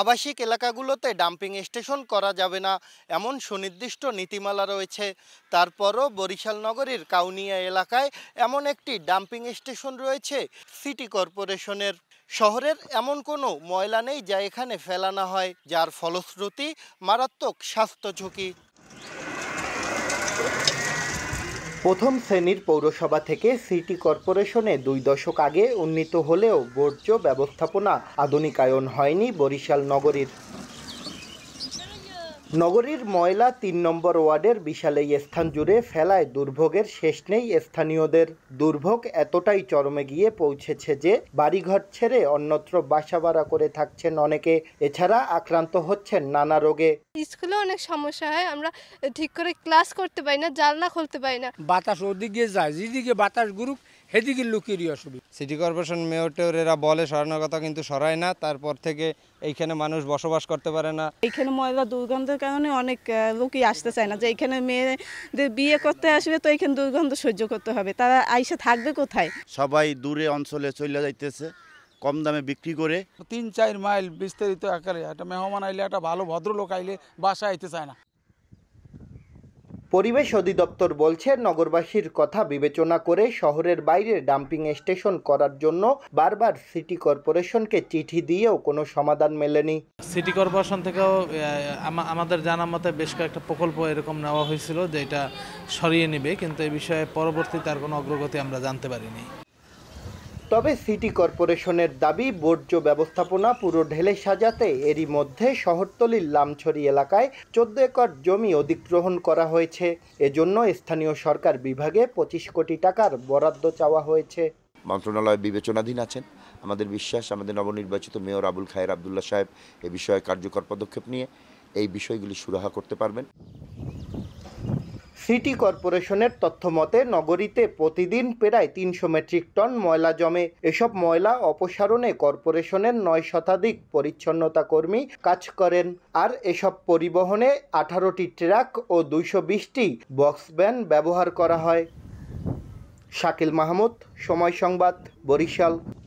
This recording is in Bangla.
আবাসিক এলাকাগুলোতে ডাম্পিং স্টেশন করা যাবে না এমন সুনির্দিষ্ট নীতিমালা রয়েছে তারপরও বরিশাল নগরীর কাউনিয়া এলাকায় এমন একটি ডাম্পিং স্টেশন রয়েছে সিটি কর্পোরেশনের শহরের এমন কোনো ময়লা নেই যা এখানে ফেলানো হয় যার ফলশ্রুতি মারাত্মক স্বাস্থ্য ঝুঁকি প্রথম শ্রেণীর পৌরসভা থেকে সিটি কর্পোরেশনে দুই দশক আগে উন্নীত হলেও বর্জ্য ব্যবস্থাপনা আধুনিকায়ন হয়নি বরিশাল নগরীর নগরীর ময়লা তিন নম্বর ওয়ার্ডের বিশাল এই স্থান জুড়ে ফেলায় দুর্ভোগের শেষ নেই স্থানীয়দের দুর্ভোগ এতটাই চরমে গিয়ে পৌঁছেছে যে বাড়িঘর ছেড়ে অন্যত্র বাসা ভাড়া করে থাকছেন অনেকে এছাড়া আক্রান্ত হচ্ছেন নানা রোগে স্কুলে অনেক সমস্যা হয় আমরা ঠিক করে ক্লাস করতে পারি না জালনা খুলতে পারি না বাতাস ওদিকে যায় যেদিকে বাতাস গুরুক সেদিকে লুকেরই অসুবিধা সিটি কর্পোরেশন মেয়র এরা বলে সরানোর কথা কিন্তু সরায় না তারপর থেকে এইখানে মানুষ বসবাস করতে পারে না এইখানে ময়লা দুর্গন্ধের কারণে অনেক লোকই আসতে চায় না যে এইখানে মেয়েদের বিয়ে করতে আসবে তো এইখানে দুর্গন্ধ সহ্য করতে হবে তারা আইসে থাকবে কোথায় সবাই দূরে অঞ্চলে চলে যাইতেছে কম দামে বিক্রি করে তিন চার মাইল বিস্তারিত আকারে একটা মেহমান আইলে একটা ভালো ভদ্রলোক আইলে বাসা আইতে চায় না পরিবেশ অধিদপ্তর বলছে নগরবাসীর কথা বিবেচনা করে শহরের বাইরে ডাম্পিং স্টেশন করার জন্য বারবার সিটি কর্পোরেশনকে চিঠি দিয়েও কোনো সমাধান মেলেনি সিটি কর্পোরেশন থেকেও আমাদের জানা মতে বেশ কয়েকটা প্রকল্প এরকম নেওয়া হয়েছিল যে এটা সরিয়ে নেবে কিন্তু এই বিষয়ে পরবর্তী তার কোনো অগ্রগতি আমরা জানতে পারিনি তবে সিটি কর্পোরেশনের দাবি বর্জ্য ব্যবস্থাপনা পুরো ঢেলে সাজাতে এরই মধ্যে শহরতলির লামছড়ি এলাকায় চোদ্দ একর জমি অধিগ্রহণ করা হয়েছে এজন্য স্থানীয় সরকার বিভাগে পঁচিশ কোটি টাকার বরাদ্দ চাওয়া হয়েছে মন্ত্রণালয় বিবেচনাধীন আছেন আমাদের বিশ্বাস আমাদের নবনির্বাচিত মেয়র আবুল খায়ের আবদুল্লা সাহেব এ বিষয়ে কার্যকর পদক্ষেপ নিয়ে এই বিষয়গুলি সুরাহা করতে পারবেন সিটি কর্পোরেশনের তথ্য মতে নগরীতে প্রতিদিন প্রায় তিনশো মেট্রিক টন ময়লা জমে এসব ময়লা অপসারণে কর্পোরেশনের নয় শতাধিক পরিচ্ছন্নতা কর্মী কাজ করেন আর এসব পরিবহনে আঠারোটি ট্রাক ও দুইশো বিশটি বক্স ব্যান ব্যবহার করা হয় শাকিল মাহমুদ সময় সংবাদ বরিশাল